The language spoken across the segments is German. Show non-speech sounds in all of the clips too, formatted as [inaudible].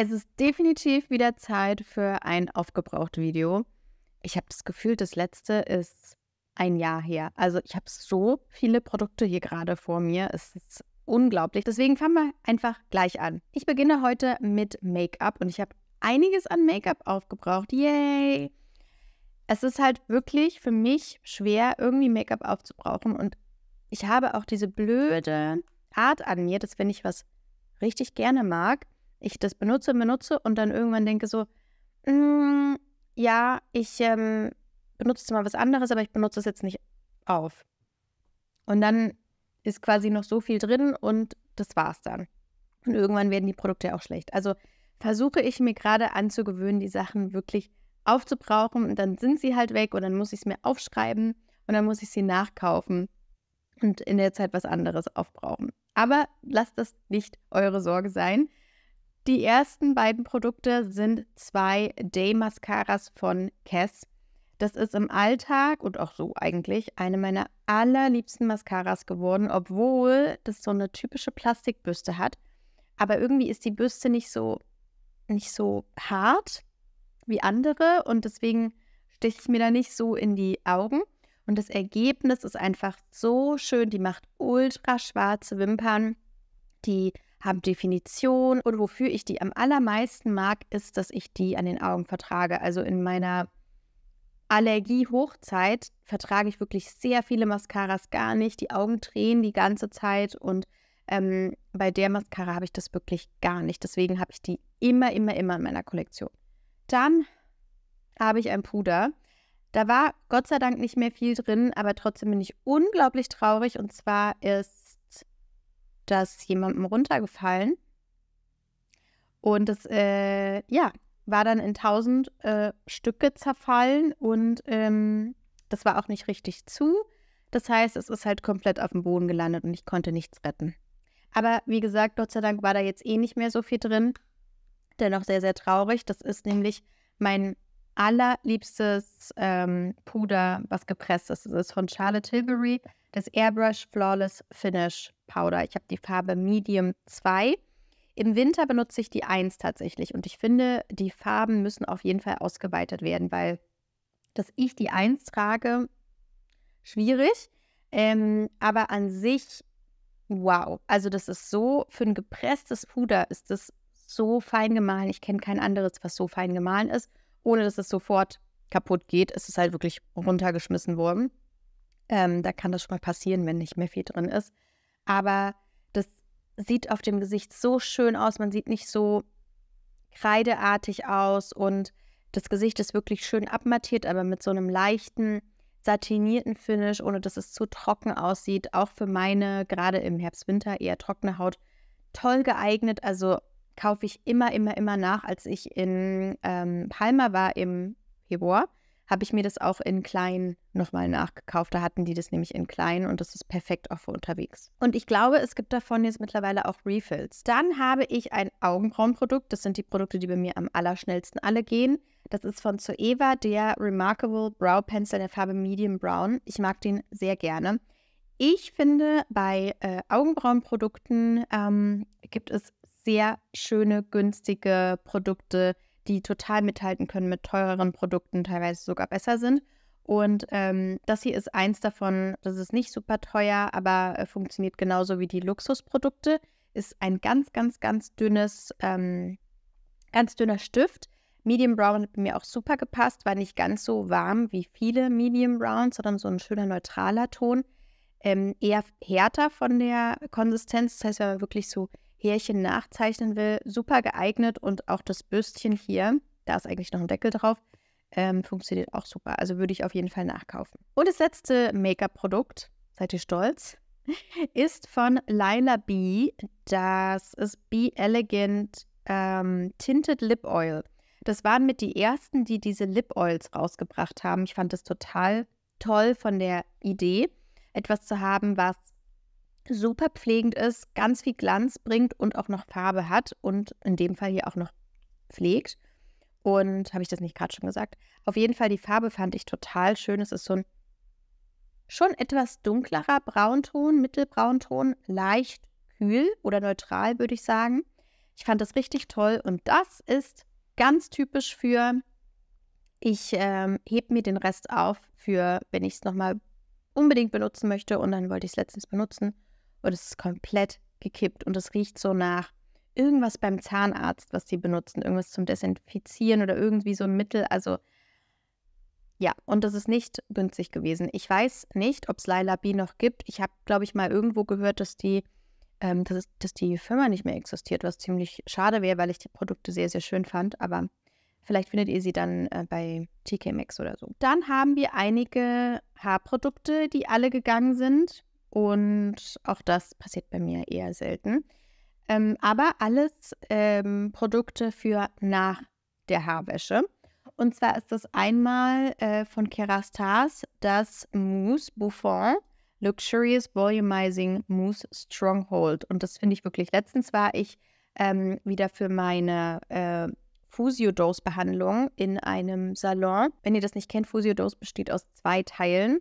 Es ist definitiv wieder Zeit für ein Aufgebraucht-Video. Ich habe das Gefühl, das letzte ist ein Jahr her. Also ich habe so viele Produkte hier gerade vor mir. Es ist unglaublich. Deswegen fangen wir einfach gleich an. Ich beginne heute mit Make-up und ich habe einiges an Make-up aufgebraucht. Yay! Es ist halt wirklich für mich schwer, irgendwie Make-up aufzubrauchen. Und ich habe auch diese blöde Art an mir, dass wenn ich was richtig gerne mag, ich das benutze, benutze und dann irgendwann denke so, mm, ja, ich ähm, benutze jetzt mal was anderes, aber ich benutze es jetzt nicht auf. Und dann ist quasi noch so viel drin und das war's dann. Und irgendwann werden die Produkte auch schlecht. Also versuche ich mir gerade anzugewöhnen, die Sachen wirklich aufzubrauchen und dann sind sie halt weg und dann muss ich es mir aufschreiben und dann muss ich sie nachkaufen und in der Zeit was anderes aufbrauchen. Aber lasst das nicht eure Sorge sein. Die ersten beiden Produkte sind zwei Day Mascaras von Cass. Das ist im Alltag und auch so eigentlich eine meiner allerliebsten Mascaras geworden, obwohl das so eine typische Plastikbürste hat. Aber irgendwie ist die Bürste nicht so, nicht so hart wie andere und deswegen sticht es mir da nicht so in die Augen. Und das Ergebnis ist einfach so schön. Die macht ultra schwarze Wimpern. Die haben Definition und wofür ich die am allermeisten mag, ist, dass ich die an den Augen vertrage. Also in meiner Allergie-Hochzeit vertrage ich wirklich sehr viele Mascaras gar nicht. Die Augen drehen die ganze Zeit und ähm, bei der Mascara habe ich das wirklich gar nicht. Deswegen habe ich die immer, immer, immer in meiner Kollektion. Dann habe ich ein Puder. Da war Gott sei Dank nicht mehr viel drin, aber trotzdem bin ich unglaublich traurig. Und zwar ist das ist jemandem runtergefallen. Und das, äh, ja, war dann in tausend äh, Stücke zerfallen und ähm, das war auch nicht richtig zu. Das heißt, es ist halt komplett auf dem Boden gelandet und ich konnte nichts retten. Aber wie gesagt, Gott sei Dank war da jetzt eh nicht mehr so viel drin. Dennoch sehr, sehr traurig. Das ist nämlich mein allerliebstes ähm, Puder, was gepresst ist. Das ist von Charlotte Tilbury, das Airbrush Flawless Finish. Powder. Ich habe die Farbe Medium 2. Im Winter benutze ich die 1 tatsächlich und ich finde, die Farben müssen auf jeden Fall ausgeweitet werden, weil dass ich die 1 trage, schwierig. Ähm, aber an sich, wow. Also das ist so, für ein gepresstes Puder ist das so fein gemahlen. Ich kenne kein anderes, was so fein gemahlen ist, ohne dass es sofort kaputt geht. Es ist halt wirklich runtergeschmissen worden. Ähm, da kann das schon mal passieren, wenn nicht mehr viel drin ist aber das sieht auf dem Gesicht so schön aus. Man sieht nicht so kreideartig aus und das Gesicht ist wirklich schön abmattiert, aber mit so einem leichten, satinierten Finish, ohne dass es zu trocken aussieht. Auch für meine, gerade im Herbst-Winter, eher trockene Haut toll geeignet. Also kaufe ich immer, immer, immer nach. Als ich in ähm, Palma war im Februar, habe ich mir das auch in klein nochmal nachgekauft. Da hatten die das nämlich in klein und das ist perfekt auch für unterwegs. Und ich glaube, es gibt davon jetzt mittlerweile auch Refills. Dann habe ich ein Augenbrauenprodukt. Das sind die Produkte, die bei mir am allerschnellsten alle gehen. Das ist von Zoeva, der Remarkable Brow Pencil in der Farbe Medium Brown. Ich mag den sehr gerne. Ich finde, bei äh, Augenbrauenprodukten ähm, gibt es sehr schöne, günstige Produkte, die total mithalten können mit teureren Produkten, teilweise sogar besser sind. Und ähm, das hier ist eins davon, das ist nicht super teuer, aber äh, funktioniert genauso wie die Luxusprodukte. Ist ein ganz, ganz, ganz dünnes, ähm, ganz dünner Stift. Medium Brown hat mir auch super gepasst, war nicht ganz so warm wie viele Medium Browns, sondern so ein schöner neutraler Ton. Ähm, eher härter von der Konsistenz, das heißt, wenn man wirklich so Härchen nachzeichnen will, super geeignet und auch das Bürstchen hier, da ist eigentlich noch ein Deckel drauf, ähm, funktioniert auch super. Also würde ich auf jeden Fall nachkaufen. Und das letzte Make-up-Produkt, seid ihr stolz, [laughs] ist von Lila B. Das ist Be Elegant ähm, Tinted Lip Oil. Das waren mit die ersten, die diese Lip Oils rausgebracht haben. Ich fand das total toll von der Idee, etwas zu haben, was super pflegend ist, ganz viel Glanz bringt und auch noch Farbe hat und in dem Fall hier auch noch pflegt. Und habe ich das nicht gerade schon gesagt? Auf jeden Fall, die Farbe fand ich total schön. Es ist so ein schon etwas dunklerer Braunton, Mittelbraunton, leicht kühl oder neutral, würde ich sagen. Ich fand das richtig toll und das ist ganz typisch für, ich ähm, hebe mir den Rest auf für, wenn ich es nochmal unbedingt benutzen möchte und dann wollte ich es letztens benutzen und es ist komplett gekippt und es riecht so nach irgendwas beim Zahnarzt, was sie benutzen, irgendwas zum Desinfizieren oder irgendwie so ein Mittel. Also ja, und das ist nicht günstig gewesen. Ich weiß nicht, ob es Lila B noch gibt. Ich habe, glaube ich, mal irgendwo gehört, dass die, ähm, dass, dass die Firma nicht mehr existiert, was ziemlich schade wäre, weil ich die Produkte sehr, sehr schön fand. Aber Vielleicht findet ihr sie dann äh, bei TK Maxx oder so. Dann haben wir einige Haarprodukte, die alle gegangen sind. Und auch das passiert bei mir eher selten. Ähm, aber alles ähm, Produkte für nach der Haarwäsche. Und zwar ist das einmal äh, von Kerastase das Mousse Buffon Luxurious Volumizing Mousse Stronghold. Und das finde ich wirklich. Letztens war ich ähm, wieder für meine äh, Fusio-Dose-Behandlung in einem Salon. Wenn ihr das nicht kennt, Fusio-Dose besteht aus zwei Teilen.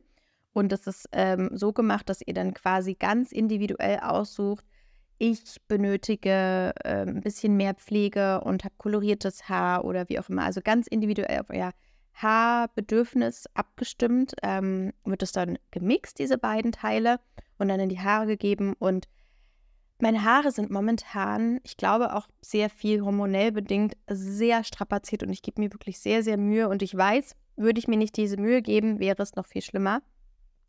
Und das ist ähm, so gemacht, dass ihr dann quasi ganz individuell aussucht, ich benötige äh, ein bisschen mehr Pflege und habe koloriertes Haar oder wie auch immer. Also ganz individuell auf euer Haarbedürfnis abgestimmt, ähm, wird es dann gemixt, diese beiden Teile, und dann in die Haare gegeben. Und meine Haare sind momentan, ich glaube auch sehr viel hormonell bedingt, sehr strapaziert und ich gebe mir wirklich sehr, sehr Mühe. Und ich weiß, würde ich mir nicht diese Mühe geben, wäre es noch viel schlimmer.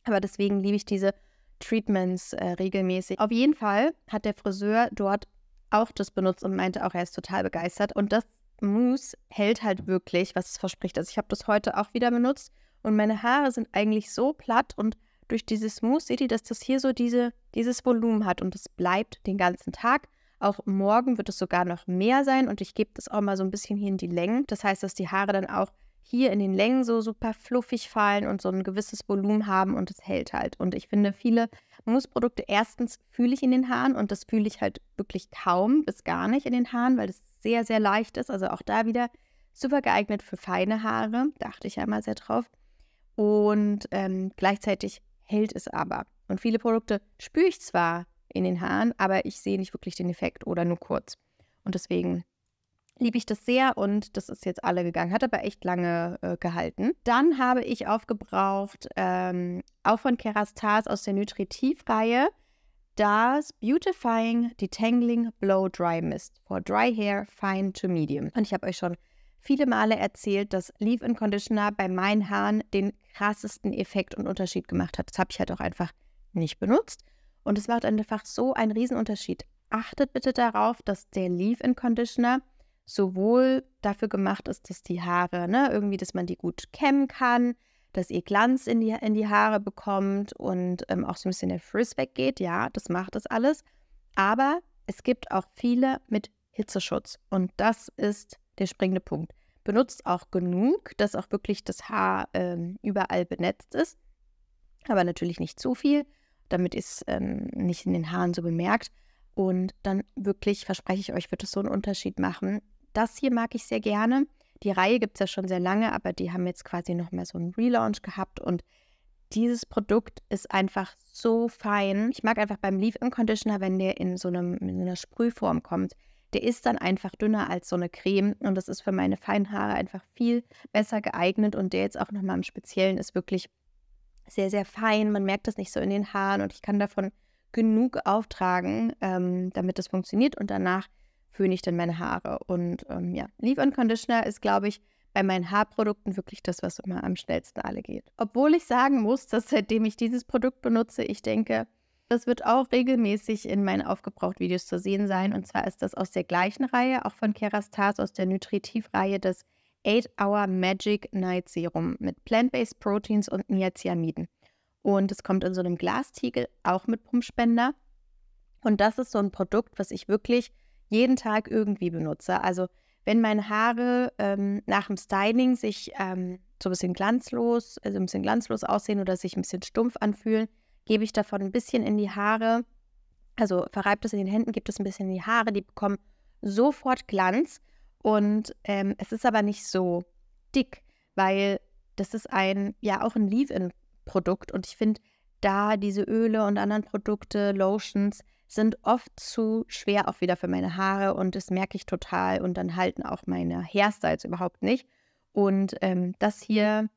Aber deswegen liebe ich diese Treatments äh, regelmäßig. Auf jeden Fall hat der Friseur dort auch das benutzt und meinte auch, er ist total begeistert. Und das Mousse hält halt wirklich, was es verspricht. Also ich habe das heute auch wieder benutzt und meine Haare sind eigentlich so platt und durch dieses Mousse seht ihr, dass das hier so diese, dieses Volumen hat und es bleibt den ganzen Tag. Auch morgen wird es sogar noch mehr sein und ich gebe das auch mal so ein bisschen hier in die Länge. Das heißt, dass die Haare dann auch hier in den Längen so super fluffig fallen und so ein gewisses Volumen haben und es hält halt. Und ich finde, viele Mousse-Produkte, erstens fühle ich in den Haaren und das fühle ich halt wirklich kaum bis gar nicht in den Haaren, weil es sehr, sehr leicht ist. Also auch da wieder super geeignet für feine Haare, dachte ich ja immer sehr drauf. Und ähm, gleichzeitig hält es aber. Und viele Produkte spüre ich zwar in den Haaren, aber ich sehe nicht wirklich den Effekt oder nur kurz. Und deswegen liebe ich das sehr und das ist jetzt alle gegangen, hat aber echt lange äh, gehalten. Dann habe ich aufgebraucht, ähm, auch von Kerastase aus der Nutritiv-Reihe, das Beautifying Detangling Blow Dry Mist for Dry Hair Fine to Medium. Und ich habe euch schon viele Male erzählt, dass Leave-In Conditioner bei meinen Haaren den krassesten Effekt und Unterschied gemacht hat. Das habe ich halt auch einfach nicht benutzt. Und es macht einfach so einen Riesenunterschied. Achtet bitte darauf, dass der Leave-In Conditioner sowohl dafür gemacht ist, dass die Haare, ne, irgendwie, dass man die gut kämmen kann, dass ihr Glanz in die, in die Haare bekommt und ähm, auch so ein bisschen der Frizz weggeht. Ja, das macht das alles. Aber es gibt auch viele mit Hitzeschutz und das ist der springende Punkt. Benutzt auch genug, dass auch wirklich das Haar ähm, überall benetzt ist, aber natürlich nicht zu viel, damit ihr es ähm, nicht in den Haaren so bemerkt. Und dann wirklich, verspreche ich euch, wird es so einen Unterschied machen, das hier mag ich sehr gerne. Die Reihe gibt es ja schon sehr lange, aber die haben jetzt quasi noch nochmal so einen Relaunch gehabt und dieses Produkt ist einfach so fein. Ich mag einfach beim Leave-In Conditioner, wenn der in so, einem, in so einer Sprühform kommt, der ist dann einfach dünner als so eine Creme und das ist für meine feinen Haare einfach viel besser geeignet und der jetzt auch nochmal im Speziellen ist wirklich sehr, sehr fein. Man merkt das nicht so in den Haaren und ich kann davon genug auftragen, ähm, damit das funktioniert und danach föhne ich denn meine Haare. Und ähm, ja, Leave On Conditioner ist, glaube ich, bei meinen Haarprodukten wirklich das, was immer am schnellsten alle geht. Obwohl ich sagen muss, dass seitdem ich dieses Produkt benutze, ich denke, das wird auch regelmäßig in meinen Aufgebraucht-Videos zu sehen sein. Und zwar ist das aus der gleichen Reihe, auch von Kerastase aus der Nutritiv-Reihe, das 8-Hour Magic Night Serum mit Plant-Based Proteins und Niacinamiden. Und es kommt in so einem Glastiegel, auch mit Pumpspender. Und das ist so ein Produkt, was ich wirklich jeden Tag irgendwie benutze. Also wenn meine Haare ähm, nach dem Styling sich ähm, so ein bisschen glanzlos, also ein bisschen glanzlos aussehen oder sich ein bisschen stumpf anfühlen, gebe ich davon ein bisschen in die Haare. Also verreibt es in den Händen, gibt es ein bisschen in die Haare, die bekommen sofort Glanz. Und ähm, es ist aber nicht so dick, weil das ist ein, ja, auch ein Leave-In-Produkt. Und ich finde, da diese Öle und anderen Produkte, Lotions, sind oft zu schwer auch wieder für meine Haare und das merke ich total und dann halten auch meine Hairstyles überhaupt nicht. Und ähm, das hier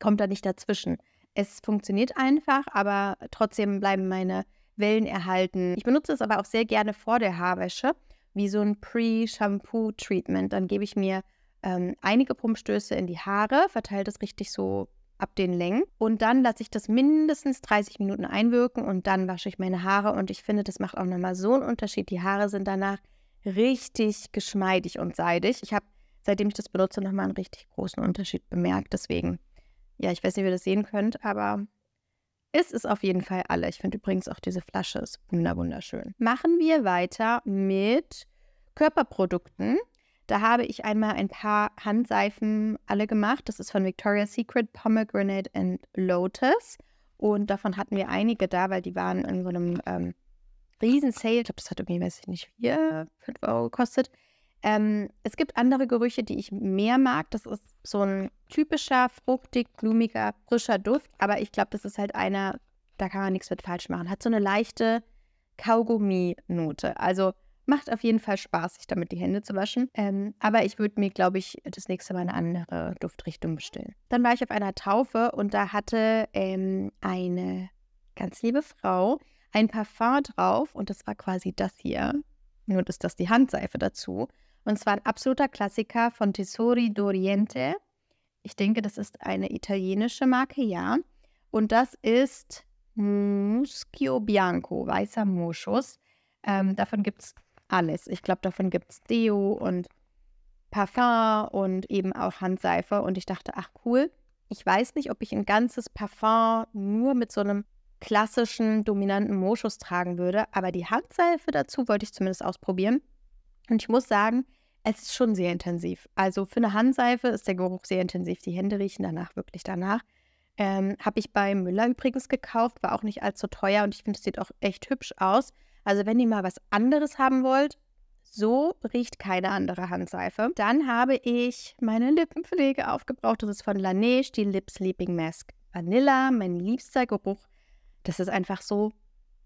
kommt da nicht dazwischen. Es funktioniert einfach, aber trotzdem bleiben meine Wellen erhalten. Ich benutze es aber auch sehr gerne vor der Haarwäsche, wie so ein Pre-Shampoo-Treatment. Dann gebe ich mir ähm, einige Pumpstöße in die Haare, verteile das richtig so ab den Längen und dann lasse ich das mindestens 30 Minuten einwirken und dann wasche ich meine Haare und ich finde, das macht auch nochmal so einen Unterschied. Die Haare sind danach richtig geschmeidig und seidig. Ich habe, seitdem ich das benutze, nochmal einen richtig großen Unterschied bemerkt. Deswegen, ja, ich weiß nicht, wie ihr das sehen könnt, aber es ist auf jeden Fall alle. Ich finde übrigens auch diese Flasche ist wunderschön. Machen wir weiter mit Körperprodukten. Da habe ich einmal ein paar Handseifen alle gemacht. Das ist von Victoria's Secret, Pomegranate and Lotus. Und davon hatten wir einige da, weil die waren in so einem ähm, Riesen-Sale. Ich glaube, das hat irgendwie, weiß ich nicht, 4, 5 Euro gekostet. Ähm, es gibt andere Gerüche, die ich mehr mag. Das ist so ein typischer, fruchtig, blumiger, frischer Duft. Aber ich glaube, das ist halt einer, da kann man nichts mit falsch machen. Hat so eine leichte Kaugummi-Note. Also Macht auf jeden Fall Spaß, sich damit die Hände zu waschen. Ähm, aber ich würde mir, glaube ich, das nächste Mal eine andere Duftrichtung bestellen. Dann war ich auf einer Taufe und da hatte ähm, eine ganz liebe Frau ein Parfum drauf und das war quasi das hier. Nur ist das die Handseife dazu. Und zwar ein absoluter Klassiker von Tesori d'Oriente. Ich denke, das ist eine italienische Marke, ja. Und das ist Muschio Bianco, weißer Moschus. Ähm, davon gibt es alles. Ich glaube, davon gibt es Deo und Parfum und eben auch Handseife. Und ich dachte, ach cool, ich weiß nicht, ob ich ein ganzes Parfum nur mit so einem klassischen dominanten Moschus tragen würde, aber die Handseife dazu wollte ich zumindest ausprobieren. Und ich muss sagen, es ist schon sehr intensiv. Also für eine Handseife ist der Geruch sehr intensiv. Die Hände riechen danach wirklich danach. Ähm, Habe ich bei Müller übrigens gekauft, war auch nicht allzu teuer und ich finde, es sieht auch echt hübsch aus. Also wenn ihr mal was anderes haben wollt, so riecht keine andere Handseife. Dann habe ich meine Lippenpflege aufgebraucht. Das ist von Laneige, die Lip Sleeping Mask Vanilla, mein liebster Geruch. Das ist einfach so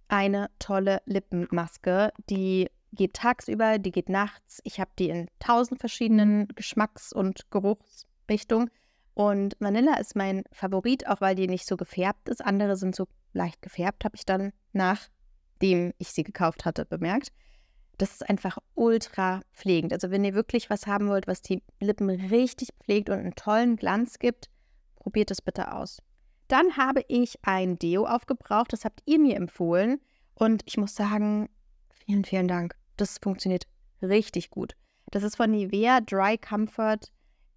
eine tolle Lippenmaske, die geht tagsüber, die geht nachts. Ich habe die in tausend verschiedenen Geschmacks- und Geruchsrichtungen. Und Vanilla ist mein Favorit, auch weil die nicht so gefärbt ist. Andere sind so leicht gefärbt, habe ich dann nach nachdem ich sie gekauft hatte, bemerkt. Das ist einfach ultra pflegend. Also wenn ihr wirklich was haben wollt, was die Lippen richtig pflegt und einen tollen Glanz gibt, probiert es bitte aus. Dann habe ich ein Deo aufgebraucht, das habt ihr mir empfohlen. Und ich muss sagen, vielen, vielen Dank. Das funktioniert richtig gut. Das ist von Nivea Dry Comfort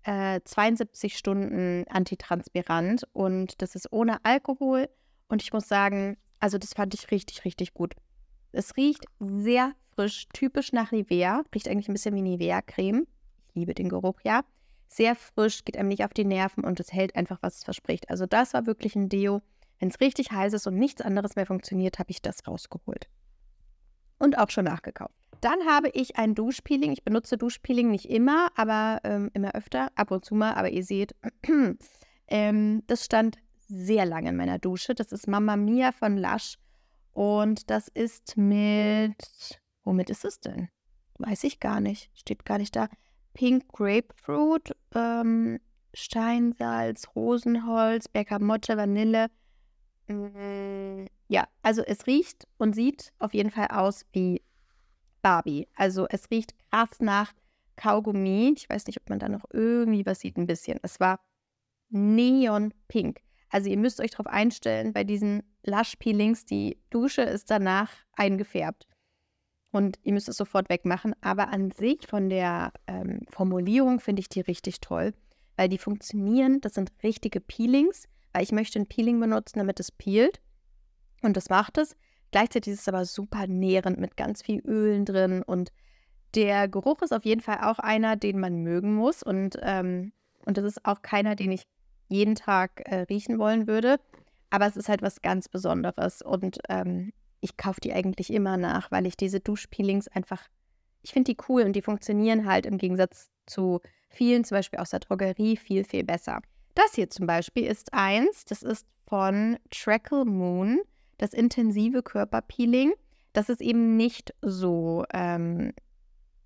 äh, 72 Stunden antitranspirant und das ist ohne Alkohol. Und ich muss sagen, also das fand ich richtig, richtig gut. Es riecht sehr frisch, typisch nach Nivea. Riecht eigentlich ein bisschen wie Nivea-Creme. Ich liebe den Geruch, ja. Sehr frisch, geht einem nicht auf die Nerven und es hält einfach, was es verspricht. Also das war wirklich ein Deo. Wenn es richtig heiß ist und nichts anderes mehr funktioniert, habe ich das rausgeholt. Und auch schon nachgekauft. Dann habe ich ein Duschpeeling. Ich benutze Duschpeeling nicht immer, aber ähm, immer öfter, ab und zu mal. Aber ihr seht, [clears throat] ähm, das stand sehr lange in meiner Dusche. Das ist Mama Mia von Lush. Und das ist mit. Womit ist es denn? Weiß ich gar nicht. Steht gar nicht da. Pink Grapefruit, ähm, Steinsalz, Rosenholz, Bergamotte, Vanille. Mm, ja, also es riecht und sieht auf jeden Fall aus wie Barbie. Also es riecht krass nach Kaugummi. Ich weiß nicht, ob man da noch irgendwie was sieht, ein bisschen. Es war Neon Pink. Also ihr müsst euch darauf einstellen, bei diesen lush peelings die Dusche ist danach eingefärbt. Und ihr müsst es sofort wegmachen. Aber an sich von der ähm, Formulierung finde ich die richtig toll, weil die funktionieren. Das sind richtige Peelings, weil ich möchte ein Peeling benutzen, damit es peelt. Und das macht es. Gleichzeitig ist es aber super nährend mit ganz viel Ölen drin. Und der Geruch ist auf jeden Fall auch einer, den man mögen muss. Und, ähm, und das ist auch keiner, den ich jeden Tag äh, riechen wollen würde. Aber es ist halt was ganz Besonderes und ähm, ich kaufe die eigentlich immer nach, weil ich diese Duschpeelings einfach, ich finde die cool und die funktionieren halt im Gegensatz zu vielen, zum Beispiel aus der Drogerie, viel, viel besser. Das hier zum Beispiel ist eins, das ist von Trackle Moon, das intensive Körperpeeling. Das ist eben nicht so ähm,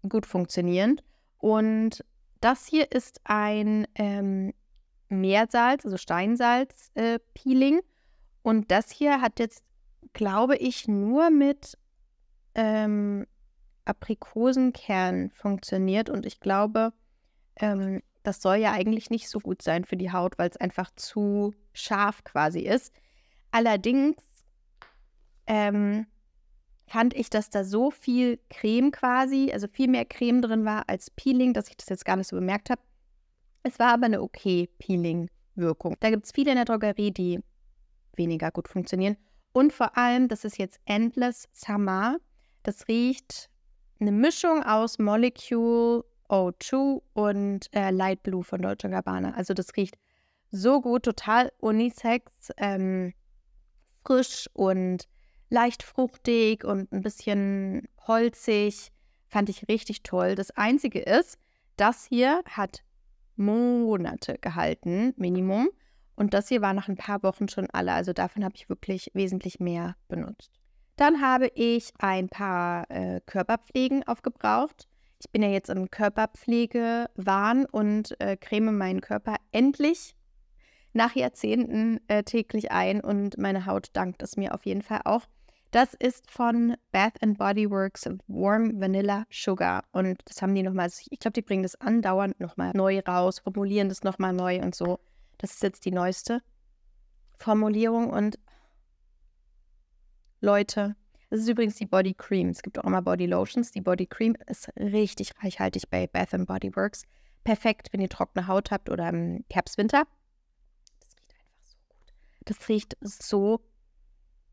gut funktionierend. Und das hier ist ein ähm, Meersalz, also Steinsalz-Peeling. Äh, und das hier hat jetzt, glaube ich, nur mit ähm, Aprikosenkern funktioniert. Und ich glaube, ähm, das soll ja eigentlich nicht so gut sein für die Haut, weil es einfach zu scharf quasi ist. Allerdings ähm, fand ich, dass da so viel Creme quasi, also viel mehr Creme drin war als Peeling, dass ich das jetzt gar nicht so bemerkt habe. Es war aber eine okay Peeling-Wirkung. Da gibt es viele in der Drogerie, die weniger gut funktionieren. Und vor allem, das ist jetzt Endless Summer. Das riecht eine Mischung aus Molecule O2 und äh, Light Blue von Deutsche Gabbana. Also das riecht so gut, total unisex, ähm, frisch und leicht fruchtig und ein bisschen holzig. Fand ich richtig toll. Das Einzige ist, das hier hat Monate gehalten, Minimum. Und das hier war nach ein paar Wochen schon alle. Also davon habe ich wirklich wesentlich mehr benutzt. Dann habe ich ein paar äh, Körperpflegen aufgebraucht. Ich bin ja jetzt im Körperpflegewahn und äh, creme meinen Körper endlich nach Jahrzehnten äh, täglich ein und meine Haut dankt es mir auf jeden Fall auch. Das ist von Bath and Body Works Warm Vanilla Sugar. Und das haben die nochmal, also ich glaube, die bringen das andauernd nochmal neu raus, formulieren das nochmal neu und so. Das ist jetzt die neueste Formulierung. Und Leute, das ist übrigens die Body Cream. Es gibt auch immer Body Lotions. Die Body Cream ist richtig reichhaltig bei Bath and Body Works. Perfekt, wenn ihr trockene Haut habt oder im Herbst, Winter. Das riecht einfach so gut. Das riecht so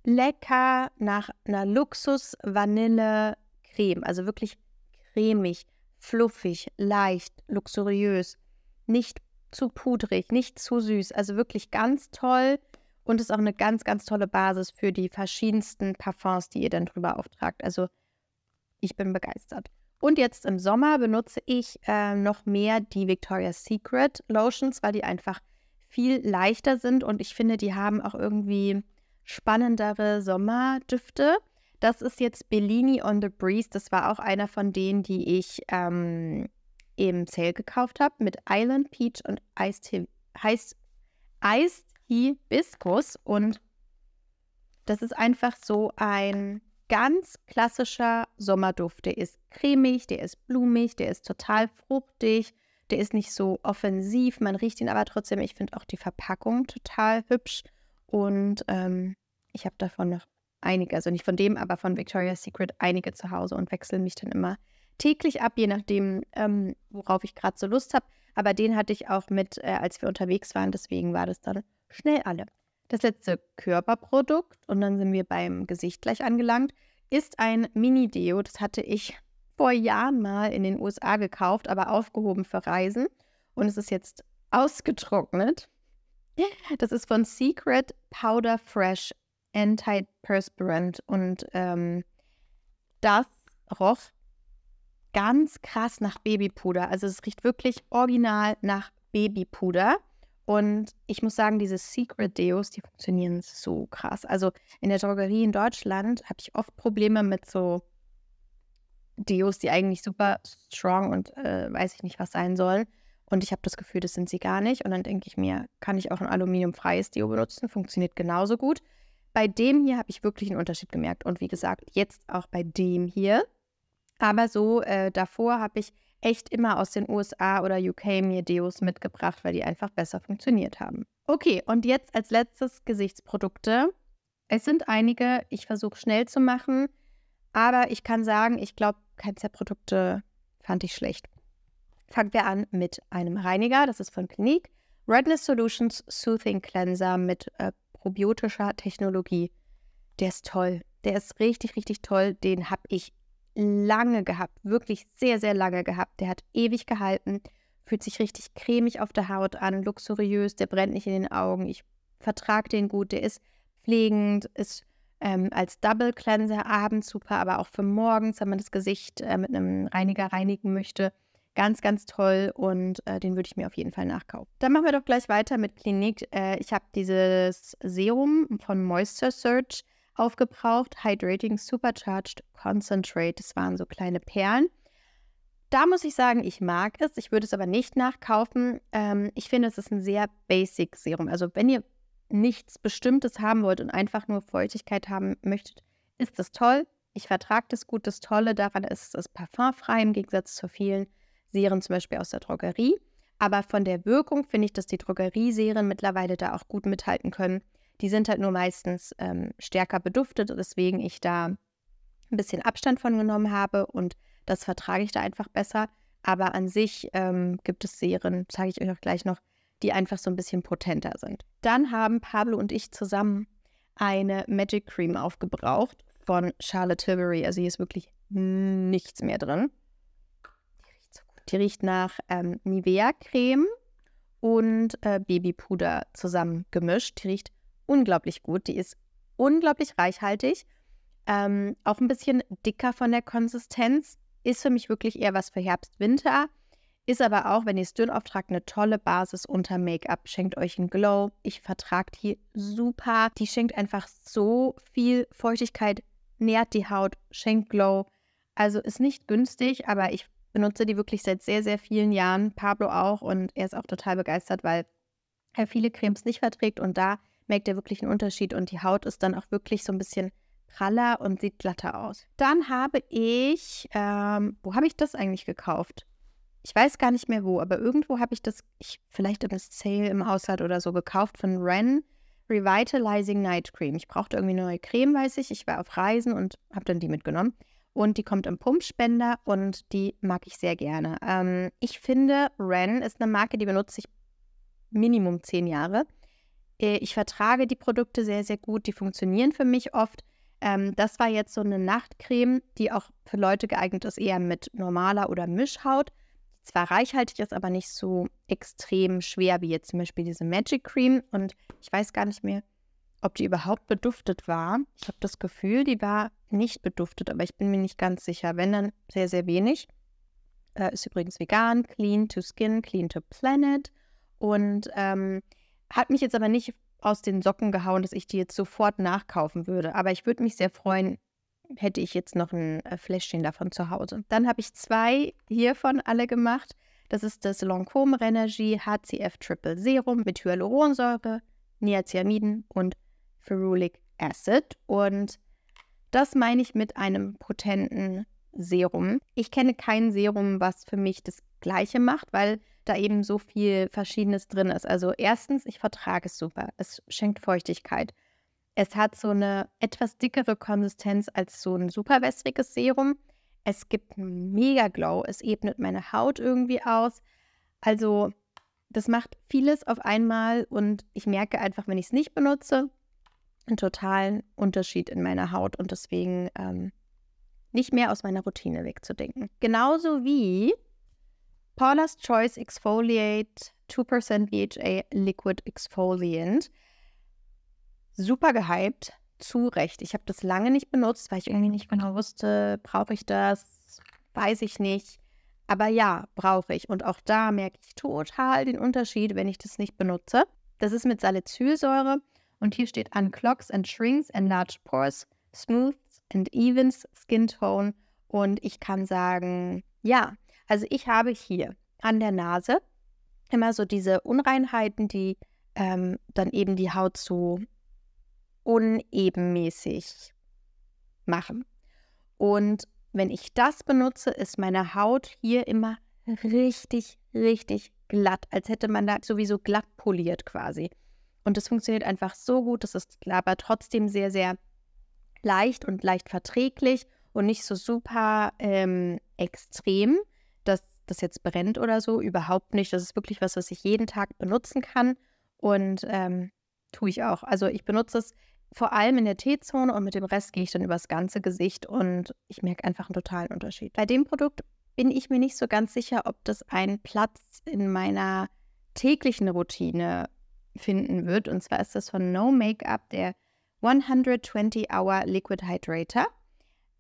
lecker nach einer Luxus-Vanille-Creme. Also wirklich cremig, fluffig, leicht, luxuriös, nicht zu pudrig, nicht zu süß. Also wirklich ganz toll und ist auch eine ganz, ganz tolle Basis für die verschiedensten Parfums, die ihr dann drüber auftragt. Also ich bin begeistert. Und jetzt im Sommer benutze ich äh, noch mehr die Victoria's Secret Lotions, weil die einfach viel leichter sind und ich finde, die haben auch irgendwie spannendere Sommerdüfte. Das ist jetzt Bellini on the Breeze. Das war auch einer von denen, die ich ähm, im Sale gekauft habe mit Island Peach und Iced, Hibiscus. Und das ist einfach so ein ganz klassischer Sommerduft. Der ist cremig, der ist blumig, der ist total fruchtig, der ist nicht so offensiv. Man riecht ihn aber trotzdem. Ich finde auch die Verpackung total hübsch. Und ähm, ich habe davon noch einige, also nicht von dem, aber von Victoria's Secret einige zu Hause und wechsle mich dann immer täglich ab, je nachdem, ähm, worauf ich gerade so Lust habe. Aber den hatte ich auch mit, äh, als wir unterwegs waren, deswegen war das dann schnell alle. Das letzte Körperprodukt, und dann sind wir beim Gesicht gleich angelangt, ist ein Mini-Deo. Das hatte ich vor Jahren mal in den USA gekauft, aber aufgehoben für Reisen. Und es ist jetzt ausgetrocknet. [laughs] Das ist von Secret Powder Fresh Antiperspirant und ähm, das roch ganz krass nach Babypuder. Also es riecht wirklich original nach Babypuder. Und ich muss sagen, diese Secret Deos, die funktionieren so krass. Also in der Drogerie in Deutschland habe ich oft Probleme mit so Deos, die eigentlich super strong und äh, weiß ich nicht was sein sollen. Und ich habe das Gefühl, das sind sie gar nicht. Und dann denke ich mir, kann ich auch ein aluminiumfreies Deo benutzen? Funktioniert genauso gut. Bei dem hier habe ich wirklich einen Unterschied gemerkt. Und wie gesagt, jetzt auch bei dem hier. Aber so äh, davor habe ich echt immer aus den USA oder UK mir Deos mitgebracht, weil die einfach besser funktioniert haben. Okay, und jetzt als letztes Gesichtsprodukte. Es sind einige, ich versuche schnell zu machen, aber ich kann sagen, ich glaube, keins der Produkte fand ich schlecht fangen wir an mit einem Reiniger, das ist von Clinique. Redness Solutions Soothing Cleanser mit äh, probiotischer Technologie. Der ist toll. Der ist richtig, richtig toll. Den habe ich lange gehabt. Wirklich sehr, sehr lange gehabt. Der hat ewig gehalten. Fühlt sich richtig cremig auf der Haut an, luxuriös. Der brennt nicht in den Augen. Ich vertrage den gut. Der ist pflegend, ist ähm, als Double Cleanser abends super, aber auch für morgens, wenn man das Gesicht äh, mit einem Reiniger reinigen möchte Ganz, ganz toll und äh, den würde ich mir auf jeden Fall nachkaufen. Dann machen wir doch gleich weiter mit Klinik. Äh, ich habe dieses Serum von Moisture Search aufgebraucht. Hydrating Supercharged Concentrate. Das waren so kleine Perlen. Da muss ich sagen, ich mag es. Ich würde es aber nicht nachkaufen. Ähm, ich finde, es ist ein sehr basic Serum. Also, wenn ihr nichts Bestimmtes haben wollt und einfach nur Feuchtigkeit haben möchtet, ist das toll. Ich vertrage das gut. Das Tolle daran ist, es ist parfumfrei im Gegensatz zu vielen Seren zum Beispiel aus der Drogerie. Aber von der Wirkung finde ich, dass die Drogerieseren mittlerweile da auch gut mithalten können. Die sind halt nur meistens ähm, stärker beduftet, weswegen ich da ein bisschen Abstand von genommen habe und das vertrage ich da einfach besser. Aber an sich ähm, gibt es Seren, zeige ich euch auch gleich noch, die einfach so ein bisschen potenter sind. Dann haben Pablo und ich zusammen eine Magic Cream aufgebraucht von Charlotte Tilbury. Also hier ist wirklich nichts mehr drin. Die riecht nach ähm, Nivea-Creme und äh, Babypuder zusammen gemischt. Die riecht unglaublich gut. Die ist unglaublich reichhaltig. Ähm, auch ein bisschen dicker von der Konsistenz. Ist für mich wirklich eher was für Herbst, Winter. Ist aber auch, wenn ihr es dünn auftragt, eine tolle Basis unter Make-up. Schenkt euch einen Glow. Ich vertrage die super. Die schenkt einfach so viel Feuchtigkeit, nährt die Haut, schenkt Glow. Also ist nicht günstig, aber ich benutze die wirklich seit sehr, sehr vielen Jahren. Pablo auch und er ist auch total begeistert, weil er viele Cremes nicht verträgt und da merkt er wirklich einen Unterschied und die Haut ist dann auch wirklich so ein bisschen praller und sieht glatter aus. Dann habe ich, ähm, wo habe ich das eigentlich gekauft? Ich weiß gar nicht mehr wo, aber irgendwo habe ich das, ich, vielleicht im Sale im Haushalt oder so gekauft von Ren Revitalizing Night Cream. Ich brauchte irgendwie eine neue Creme, weiß ich. Ich war auf Reisen und habe dann die mitgenommen und die kommt im Pumpspender und die mag ich sehr gerne. Ähm, ich finde, Ren ist eine Marke, die benutze ich Minimum zehn Jahre. Äh, ich vertrage die Produkte sehr, sehr gut, die funktionieren für mich oft. Ähm, das war jetzt so eine Nachtcreme, die auch für Leute geeignet ist, eher mit normaler oder Mischhaut. Die zwar reichhaltig ist, aber nicht so extrem schwer wie jetzt zum Beispiel diese Magic Cream. Und ich weiß gar nicht mehr, ob die überhaupt beduftet war. Ich habe das Gefühl, die war nicht beduftet, aber ich bin mir nicht ganz sicher. Wenn dann sehr, sehr wenig. Äh, ist übrigens vegan, clean to skin, clean to planet. Und ähm, hat mich jetzt aber nicht aus den Socken gehauen, dass ich die jetzt sofort nachkaufen würde. Aber ich würde mich sehr freuen, hätte ich jetzt noch ein äh, Fläschchen davon zu Hause. Dann habe ich zwei hiervon alle gemacht. Das ist das Lancôme Renergy HCF Triple Serum mit Hyaluronsäure, Niacinamiden und Ferulic Acid. Und das meine ich mit einem potenten Serum. Ich kenne kein Serum, was für mich das Gleiche macht, weil da eben so viel Verschiedenes drin ist. Also erstens, ich vertrage es super. Es schenkt Feuchtigkeit. Es hat so eine etwas dickere Konsistenz als so ein super wässriges Serum. Es gibt einen mega Glow. Es ebnet meine Haut irgendwie aus. Also das macht vieles auf einmal und ich merke einfach, wenn ich es nicht benutze, einen totalen Unterschied in meiner Haut und deswegen ähm, nicht mehr aus meiner Routine wegzudenken. Genauso wie Paula's Choice Exfoliate 2% VHA Liquid Exfoliant. Super gehypt, zu Recht. Ich habe das lange nicht benutzt, weil ich irgendwie nicht genau wusste, brauche ich das, weiß ich nicht. Aber ja, brauche ich. Und auch da merke ich total den Unterschied, wenn ich das nicht benutze. Das ist mit Salicylsäure. Und hier steht Unclogs and Shrinks, Enlarged Pores, Smooths and Evens, Skin Tone. Und ich kann sagen, ja, also ich habe hier an der Nase immer so diese Unreinheiten, die ähm, dann eben die Haut so unebenmäßig machen. Und wenn ich das benutze, ist meine Haut hier immer richtig, richtig glatt, als hätte man da sowieso glatt poliert quasi. Und das funktioniert einfach so gut. Das ist aber trotzdem sehr, sehr leicht und leicht verträglich und nicht so super ähm, extrem, dass das jetzt brennt oder so. Überhaupt nicht. Das ist wirklich was, was ich jeden Tag benutzen kann. Und ähm, tue ich auch. Also ich benutze es vor allem in der T-Zone und mit dem Rest gehe ich dann übers ganze Gesicht und ich merke einfach einen totalen Unterschied. Bei dem Produkt bin ich mir nicht so ganz sicher, ob das einen Platz in meiner täglichen Routine finden wird. Und zwar ist das von No Makeup der 120-Hour Liquid Hydrator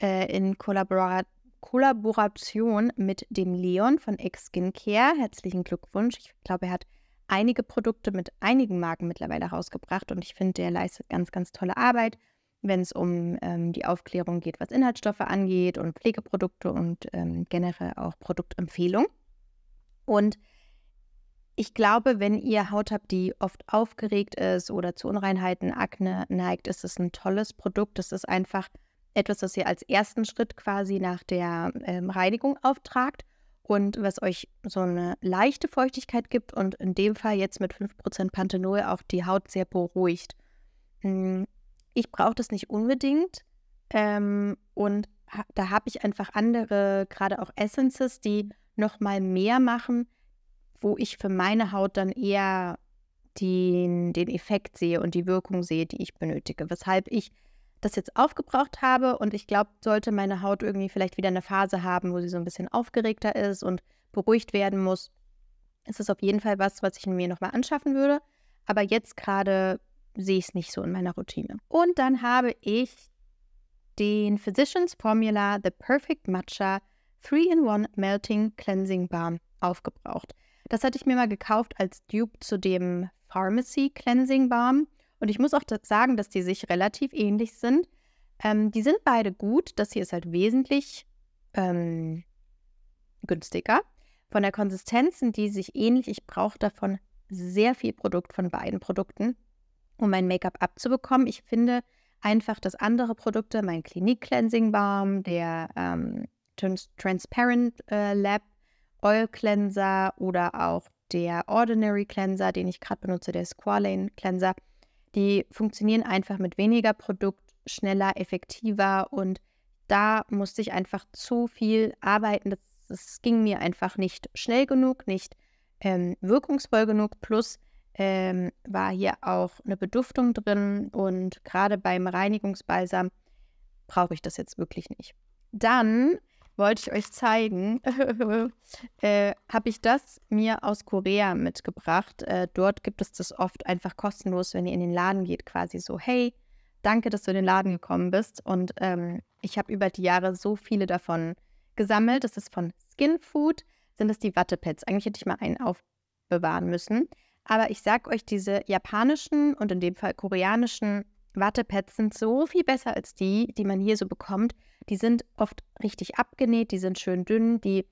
äh, in Kollabora Kollaboration mit dem Leon von X Skincare. Herzlichen Glückwunsch. Ich glaube, er hat einige Produkte mit einigen Marken mittlerweile rausgebracht und ich finde, der leistet ganz, ganz tolle Arbeit, wenn es um ähm, die Aufklärung geht, was Inhaltsstoffe angeht und Pflegeprodukte und ähm, generell auch Produktempfehlungen. Und ich glaube, wenn ihr Haut habt, die oft aufgeregt ist oder zu Unreinheiten, Akne neigt, ist es ein tolles Produkt. Das ist einfach etwas, was ihr als ersten Schritt quasi nach der ähm, Reinigung auftragt und was euch so eine leichte Feuchtigkeit gibt und in dem Fall jetzt mit 5% Panthenol auch die Haut sehr beruhigt. Hm, ich brauche das nicht unbedingt ähm, und da habe ich einfach andere, gerade auch Essences, die nochmal mehr machen, wo ich für meine Haut dann eher den, den Effekt sehe und die Wirkung sehe, die ich benötige. Weshalb ich das jetzt aufgebraucht habe und ich glaube, sollte meine Haut irgendwie vielleicht wieder eine Phase haben, wo sie so ein bisschen aufgeregter ist und beruhigt werden muss, ist es auf jeden Fall was, was ich mir nochmal anschaffen würde. Aber jetzt gerade sehe ich es nicht so in meiner Routine. Und dann habe ich den Physicians Formula The Perfect Matcha 3-in-1 Melting Cleansing Balm aufgebraucht. Das hatte ich mir mal gekauft als Dupe zu dem Pharmacy Cleansing Balm. Und ich muss auch sagen, dass die sich relativ ähnlich sind. Ähm, die sind beide gut. Das hier ist halt wesentlich ähm, günstiger. Von der Konsistenz sind die sich ähnlich. Ich brauche davon sehr viel Produkt von beiden Produkten, um mein Make-up abzubekommen. Ich finde einfach, dass andere Produkte, mein Clinique Cleansing Balm, der ähm, Transparent äh, Lab Oil Cleanser oder auch der Ordinary Cleanser, den ich gerade benutze, der Squalane Cleanser, die funktionieren einfach mit weniger Produkt schneller, effektiver und da musste ich einfach zu viel arbeiten. Das, das ging mir einfach nicht schnell genug, nicht ähm, wirkungsvoll genug. Plus ähm, war hier auch eine Beduftung drin und gerade beim Reinigungsbalsam brauche ich das jetzt wirklich nicht. Dann wollte ich euch zeigen, [laughs] äh, habe ich das mir aus Korea mitgebracht. Äh, dort gibt es das oft einfach kostenlos, wenn ihr in den Laden geht, quasi so, hey, danke, dass du in den Laden gekommen bist. Und ähm, ich habe über die Jahre so viele davon gesammelt. Das ist von Skin Food, sind das die Wattepads. Eigentlich hätte ich mal einen aufbewahren müssen. Aber ich sage euch, diese japanischen und in dem Fall koreanischen Wattepads sind so viel besser als die, die man hier so bekommt. Die sind oft richtig abgenäht, die sind schön dünn, die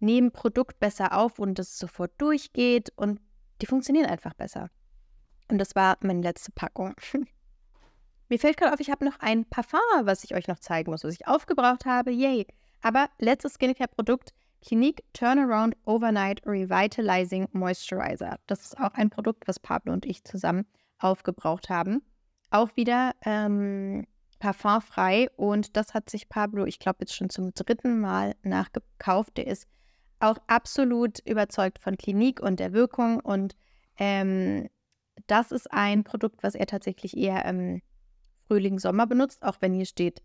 nehmen Produkt besser auf und es sofort durchgeht und die funktionieren einfach besser. Und das war meine letzte Packung. [laughs] Mir fällt gerade auf, ich habe noch ein Parfum, was ich euch noch zeigen muss, was ich aufgebraucht habe. Yay! Aber letztes Skincare-Produkt, Clinique Turnaround Overnight Revitalizing Moisturizer. Das ist auch ein Produkt, was Pablo und ich zusammen aufgebraucht haben auch wieder ähm, parfumfrei. Und das hat sich Pablo, ich glaube, jetzt schon zum dritten Mal nachgekauft. Der ist auch absolut überzeugt von Klinik und der Wirkung. Und ähm, das ist ein Produkt, was er tatsächlich eher im Frühling, Sommer benutzt, auch wenn hier steht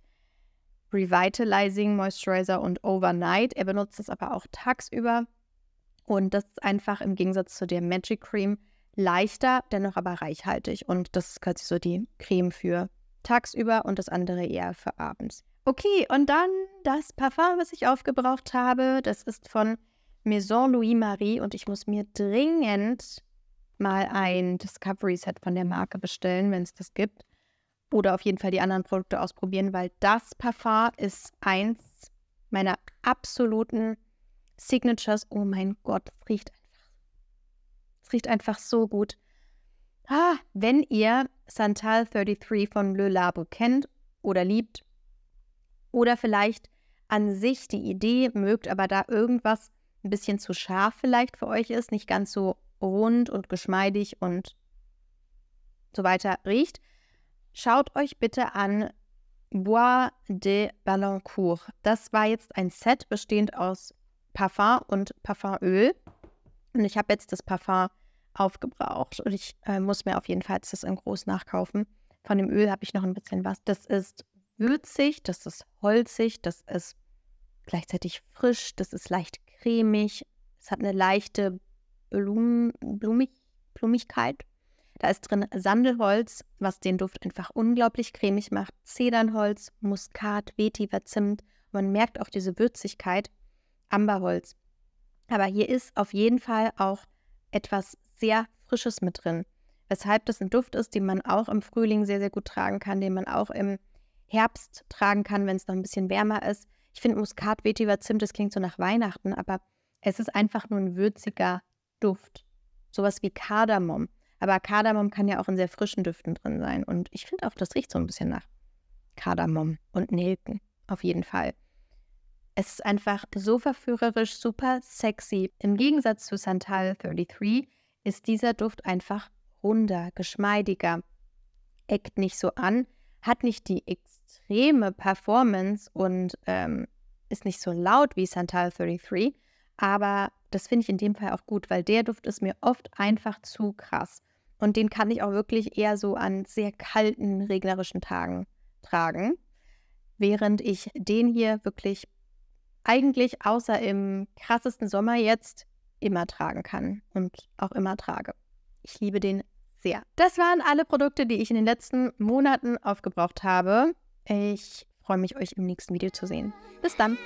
Revitalizing Moisturizer und Overnight. Er benutzt es aber auch tagsüber. Und das ist einfach im Gegensatz zu der Magic Cream leichter, dennoch aber reichhaltig. Und das ist quasi so die Creme für tagsüber und das andere eher für abends. Okay, und dann das Parfum, was ich aufgebraucht habe. Das ist von Maison Louis Marie und ich muss mir dringend mal ein Discovery Set von der Marke bestellen, wenn es das gibt. Oder auf jeden Fall die anderen Produkte ausprobieren, weil das Parfum ist eins meiner absoluten Signatures. Oh mein Gott, es riecht riecht einfach so gut. Ah, wenn ihr Santal 33 von Le Labo kennt oder liebt oder vielleicht an sich die Idee mögt, aber da irgendwas ein bisschen zu scharf vielleicht für euch ist, nicht ganz so rund und geschmeidig und so weiter riecht, schaut euch bitte an Bois de Ballancourt. Das war jetzt ein Set bestehend aus Parfum und Parfumöl. Und ich habe jetzt das Parfum aufgebraucht und ich äh, muss mir auf jeden Fall das in groß nachkaufen. Von dem Öl habe ich noch ein bisschen was. Das ist würzig, das ist holzig, das ist gleichzeitig frisch, das ist leicht cremig, es hat eine leichte Blum, Blumig, Blumigkeit. Da ist drin Sandelholz, was den Duft einfach unglaublich cremig macht, Zedernholz, Muskat, Vetiver Zimt. Man merkt auch diese Würzigkeit, Amberholz. Aber hier ist auf jeden Fall auch etwas sehr Frisches mit drin. Weshalb das ein Duft ist, den man auch im Frühling sehr, sehr gut tragen kann, den man auch im Herbst tragen kann, wenn es noch ein bisschen wärmer ist. Ich finde Muskat, Vetiver, Zimt, das klingt so nach Weihnachten, aber es ist einfach nur ein würziger Duft. Sowas wie Kardamom. Aber Kardamom kann ja auch in sehr frischen Düften drin sein. Und ich finde auch, das riecht so ein bisschen nach Kardamom und Nelken. Auf jeden Fall. Es ist einfach so verführerisch, super sexy. Im Gegensatz zu Santal 33 ist dieser Duft einfach runder, geschmeidiger, eckt nicht so an, hat nicht die extreme Performance und ähm, ist nicht so laut wie Santal 33, aber das finde ich in dem Fall auch gut, weil der Duft ist mir oft einfach zu krass. Und den kann ich auch wirklich eher so an sehr kalten, regnerischen Tagen tragen. Während ich den hier wirklich eigentlich außer im krassesten Sommer jetzt immer tragen kann und auch immer trage. Ich liebe den sehr. Das waren alle Produkte, die ich in den letzten Monaten aufgebraucht habe. Ich freue mich, euch im nächsten Video zu sehen. Bis dann.